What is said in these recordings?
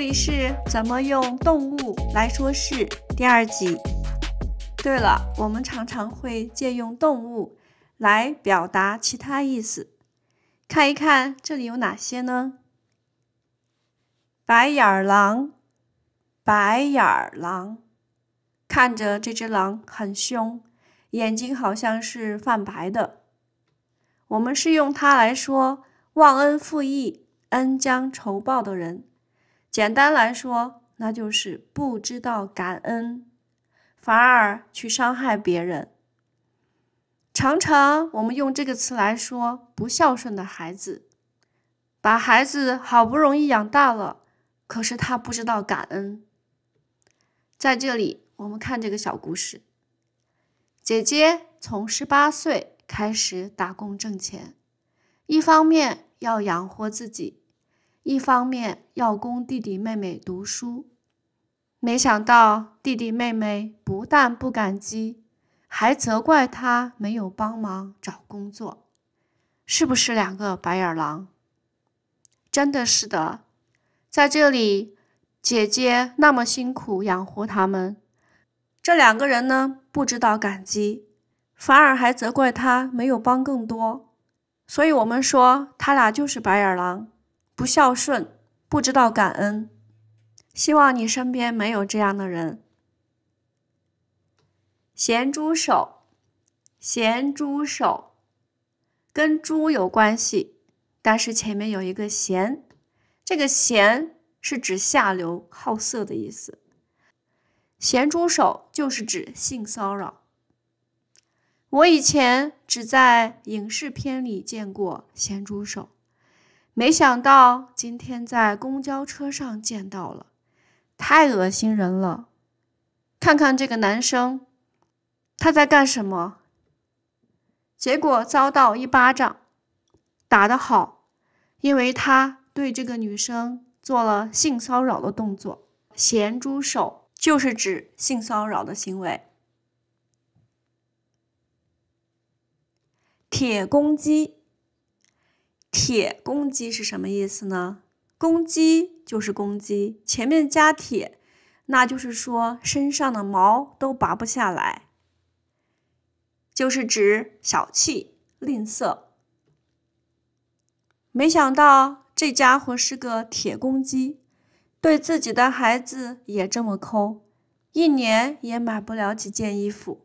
这里是怎么用动物来说事？第二集。对了，我们常常会借用动物来表达其他意思。看一看这里有哪些呢？白眼狼，白眼狼，看着这只狼很凶，眼睛好像是泛白的。我们是用它来说忘恩负义、恩将仇报的人。简单来说，那就是不知道感恩，反而去伤害别人。常常我们用这个词来说不孝顺的孩子，把孩子好不容易养大了，可是他不知道感恩。在这里，我们看这个小故事：姐姐从十八岁开始打工挣钱，一方面要养活自己。一方面要供弟弟妹妹读书，没想到弟弟妹妹不但不感激，还责怪他没有帮忙找工作，是不是两个白眼狼？真的是的，在这里姐姐那么辛苦养活他们，这两个人呢不知道感激，反而还责怪他没有帮更多，所以我们说他俩就是白眼狼。不孝顺，不知道感恩。希望你身边没有这样的人。咸猪手，咸猪手，跟猪有关系，但是前面有一个咸，这个咸是指下流、好色的意思。咸猪手就是指性骚扰。我以前只在影视片里见过咸猪手。没想到今天在公交车上见到了，太恶心人了！看看这个男生，他在干什么？结果遭到一巴掌，打得好，因为他对这个女生做了性骚扰的动作。咸猪手就是指性骚扰的行为。铁公鸡。铁公鸡是什么意思呢？公鸡就是公鸡，前面加铁，那就是说身上的毛都拔不下来，就是指小气、吝啬。没想到这家伙是个铁公鸡，对自己的孩子也这么抠，一年也买不了几件衣服。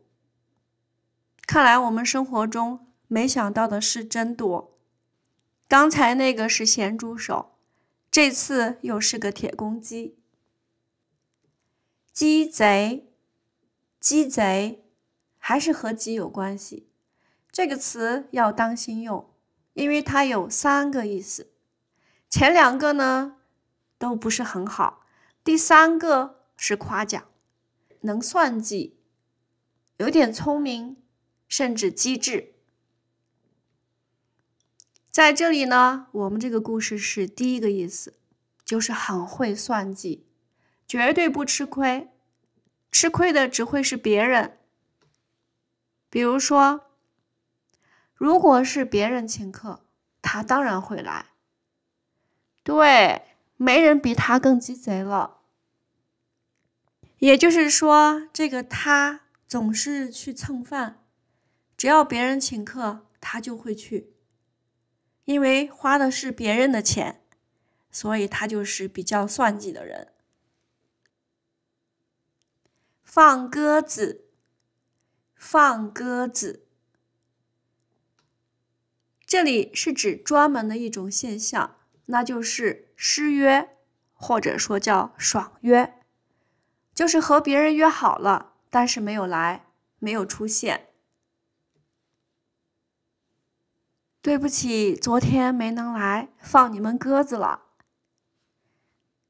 看来我们生活中没想到的事真多。刚才那个是咸猪手，这次又是个铁公鸡，鸡贼，鸡贼，还是和鸡有关系。这个词要当心用，因为它有三个意思，前两个呢都不是很好，第三个是夸奖，能算计，有点聪明，甚至机智。在这里呢，我们这个故事是第一个意思，就是很会算计，绝对不吃亏，吃亏的只会是别人。比如说，如果是别人请客，他当然会来。对，没人比他更鸡贼了。也就是说，这个他总是去蹭饭，只要别人请客，他就会去。因为花的是别人的钱，所以他就是比较算计的人。放鸽子，放鸽子，这里是指专门的一种现象，那就是失约，或者说叫爽约，就是和别人约好了，但是没有来，没有出现。对不起，昨天没能来，放你们鸽子了。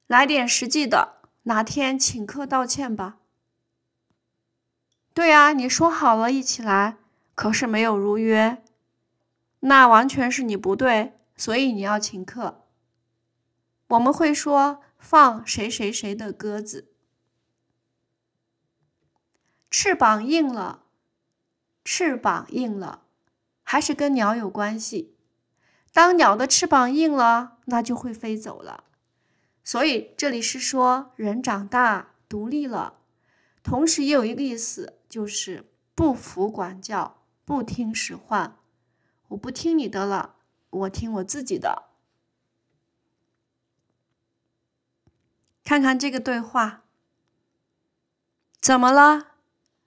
来点实际的，哪天请客道歉吧。对啊，你说好了一起来，可是没有如约，那完全是你不对，所以你要请客。我们会说放谁谁谁的鸽子，翅膀硬了，翅膀硬了。还是跟鸟有关系。当鸟的翅膀硬了，那就会飞走了。所以这里是说人长大独立了，同时也有一个意思，就是不服管教、不听使唤。我不听你的了，我听我自己的。看看这个对话，怎么了？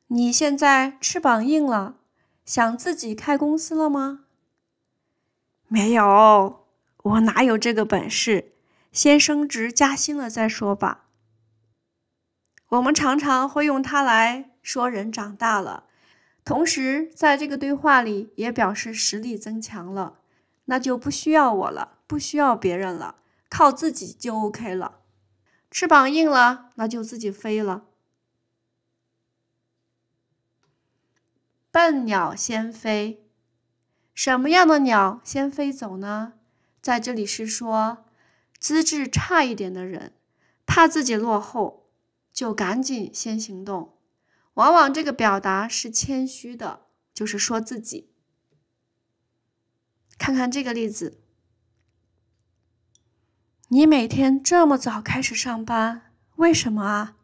你现在翅膀硬了。想自己开公司了吗？没有，我哪有这个本事？先升职加薪了再说吧。我们常常会用它来说人长大了，同时在这个对话里也表示实力增强了。那就不需要我了，不需要别人了，靠自己就 OK 了。翅膀硬了，那就自己飞了。笨鸟先飞，什么样的鸟先飞走呢？在这里是说资质差一点的人，怕自己落后，就赶紧先行动。往往这个表达是谦虚的，就是说自己。看看这个例子，你每天这么早开始上班，为什么啊？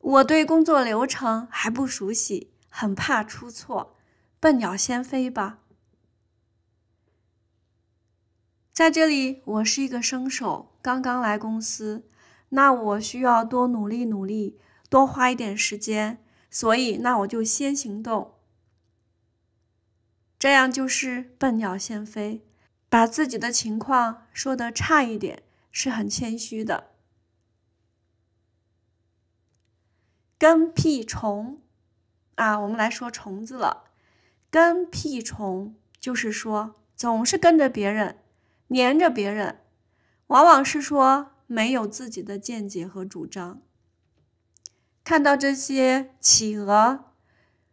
我对工作流程还不熟悉。很怕出错，笨鸟先飞吧。在这里，我是一个生手，刚刚来公司，那我需要多努力努力，多花一点时间，所以那我就先行动，这样就是笨鸟先飞，把自己的情况说的差一点是很谦虚的，跟屁虫。啊，我们来说虫子了。跟屁虫就是说，总是跟着别人，黏着别人，往往是说没有自己的见解和主张。看到这些企鹅，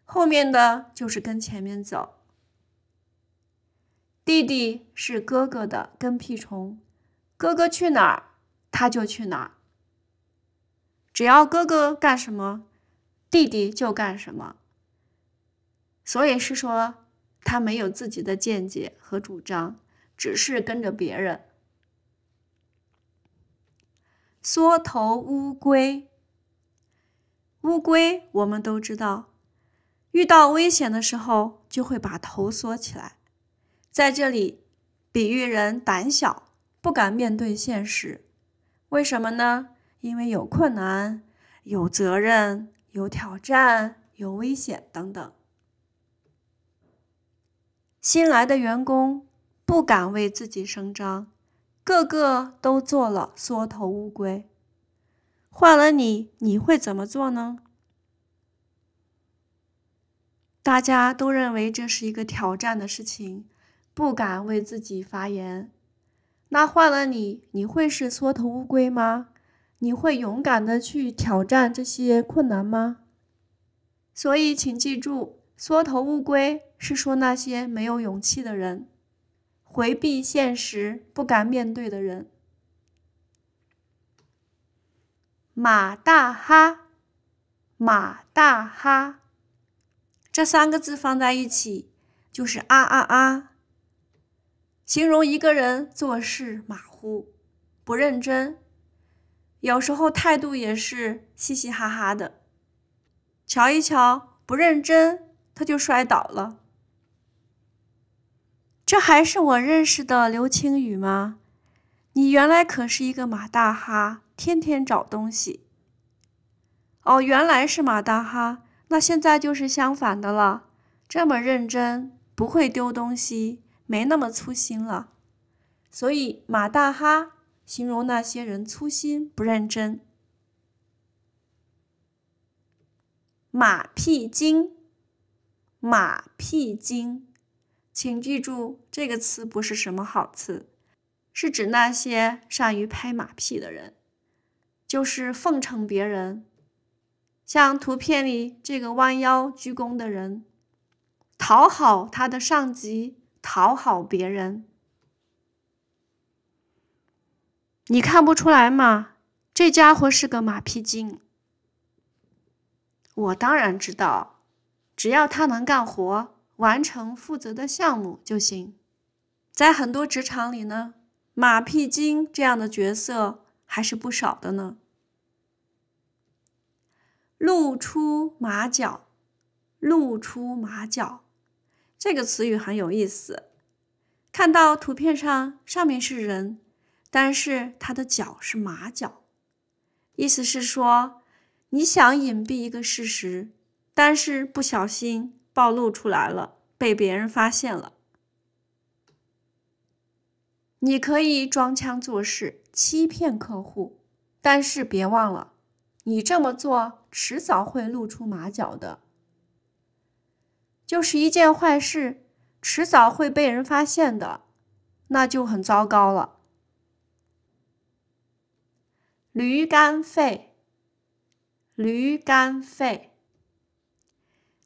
后面的就是跟前面走。弟弟是哥哥的跟屁虫，哥哥去哪儿，他就去哪儿。只要哥哥干什么。弟弟就干什么，所以是说他没有自己的见解和主张，只是跟着别人。缩头乌龟，乌龟我们都知道，遇到危险的时候就会把头缩起来，在这里比喻人胆小，不敢面对现实。为什么呢？因为有困难，有责任。有挑战，有危险等等。新来的员工不敢为自己声张，个个都做了缩头乌龟。换了你，你会怎么做呢？大家都认为这是一个挑战的事情，不敢为自己发言。那换了你，你会是缩头乌龟吗？你会勇敢的去挑战这些困难吗？所以，请记住，“缩头乌龟”是说那些没有勇气的人，回避现实、不敢面对的人。马大哈，马大哈，这三个字放在一起就是啊啊啊，形容一个人做事马虎、不认真。有时候态度也是嘻嘻哈哈的，瞧一瞧不认真他就摔倒了。这还是我认识的刘青雨吗？你原来可是一个马大哈，天天找东西。哦，原来是马大哈，那现在就是相反的了。这么认真，不会丢东西，没那么粗心了。所以马大哈。形容那些人粗心不认真，马屁精，马屁精，请记住这个词不是什么好词，是指那些善于拍马屁的人，就是奉承别人，像图片里这个弯腰鞠躬的人，讨好他的上级，讨好别人。你看不出来吗？这家伙是个马屁精。我当然知道，只要他能干活，完成负责的项目就行。在很多职场里呢，马屁精这样的角色还是不少的呢。露出马脚，露出马脚，这个词语很有意思。看到图片上，上面是人。但是他的脚是马脚，意思是说，你想隐蔽一个事实，但是不小心暴露出来了，被别人发现了。你可以装腔作势，欺骗客户，但是别忘了，你这么做迟早会露出马脚的，就是一件坏事，迟早会被人发现的，那就很糟糕了。驴肝肺，驴肝肺，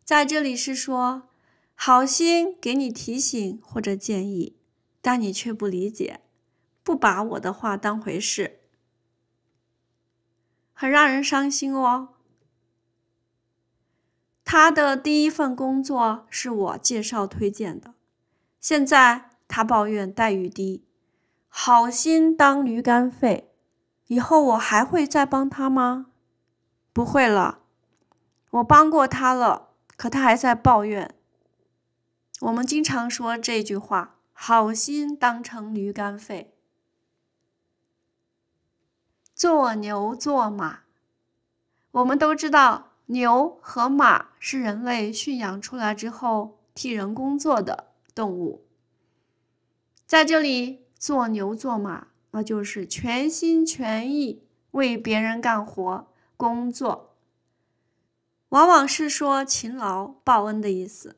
在这里是说好心给你提醒或者建议，但你却不理解，不把我的话当回事，很让人伤心哦。他的第一份工作是我介绍推荐的，现在他抱怨待遇低，好心当驴肝肺。以后我还会再帮他吗？不会了，我帮过他了，可他还在抱怨。我们经常说这句话：“好心当成驴肝肺，做牛做马。”我们都知道，牛和马是人类驯养出来之后替人工作的动物。在这里，做牛做马。那就是全心全意为别人干活、工作，往往是说勤劳报恩的意思。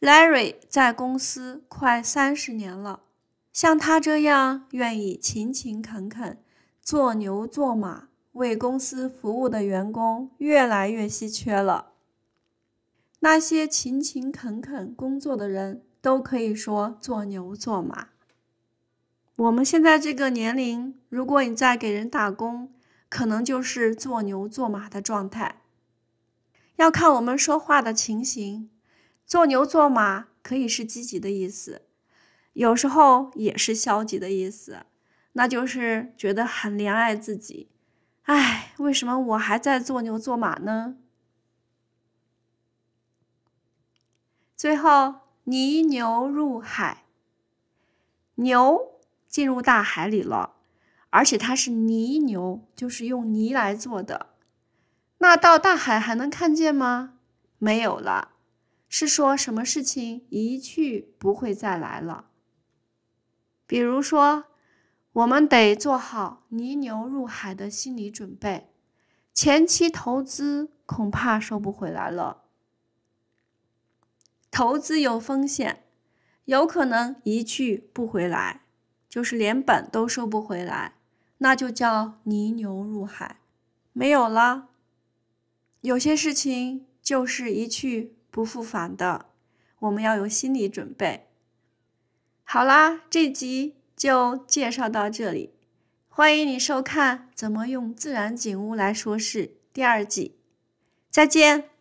Larry 在公司快三十年了，像他这样愿意勤勤恳恳、做牛做马为公司服务的员工越来越稀缺了。那些勤勤恳恳工作的人，都可以说做牛做马。我们现在这个年龄，如果你在给人打工，可能就是做牛做马的状态。要看我们说话的情形，做牛做马可以是积极的意思，有时候也是消极的意思，那就是觉得很怜爱自己。唉，为什么我还在做牛做马呢？最后，泥牛入海，牛。进入大海里了，而且它是泥牛，就是用泥来做的。那到大海还能看见吗？没有了。是说什么事情一去不会再来了？比如说，我们得做好泥牛入海的心理准备，前期投资恐怕收不回来了。投资有风险，有可能一去不回来。就是连本都收不回来，那就叫泥牛入海，没有了。有些事情就是一去不复返的，我们要有心理准备。好啦，这集就介绍到这里，欢迎你收看《怎么用自然景物来说事》第二季，再见。